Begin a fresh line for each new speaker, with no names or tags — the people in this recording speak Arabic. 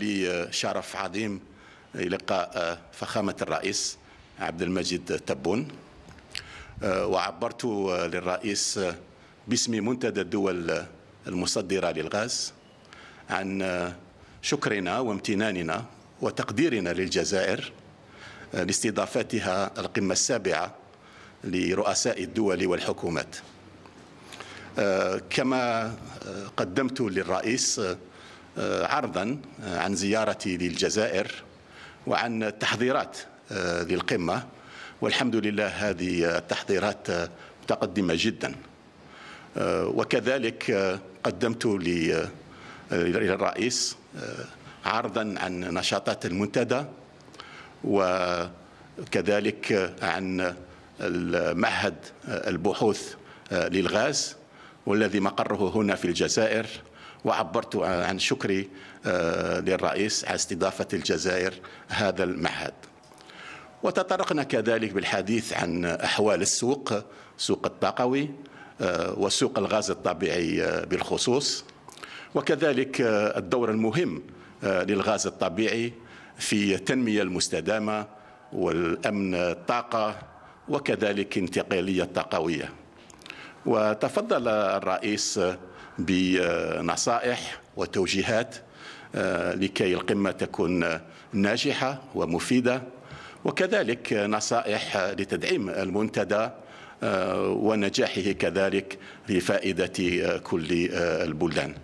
بشرف عظيم لقاء فخامة الرئيس عبد المجيد تبون آه، وعبرت للرئيس باسم منتدى الدول المصدرة للغاز عن شكرنا وامتناننا وتقديرنا للجزائر آه، لاستضافتها القمة السابعة لرؤساء الدول والحكومات آه، كما قدمت للرئيس آه، عرضا آه، عن زيارتي للجزائر وعن التحضيرات للقمة آه، والحمد لله هذه التحضيرات متقدمة جدا وكذلك قدمت للرئيس عرضا عن نشاطات المنتدى وكذلك عن معهد البحوث للغاز والذي مقره هنا في الجزائر وعبرت عن شكري آه، للرئيس على استضافة الجزائر هذا المعهد وتطرقنا كذلك بالحديث عن أحوال السوق سوق الطاقوي آه، وسوق الغاز الطبيعي آه، بالخصوص وكذلك الدور المهم للغاز الطبيعي في التنمية المستدامة والأمن الطاقة وكذلك انتقالية طاقوية وتفضل الرئيس بنصائح وتوجيهات آه، لكي القمة تكون ناجحة ومفيدة وكذلك نصائح لتدعيم المنتدى آه، ونجاحه كذلك لفائدة آه، كل البلدان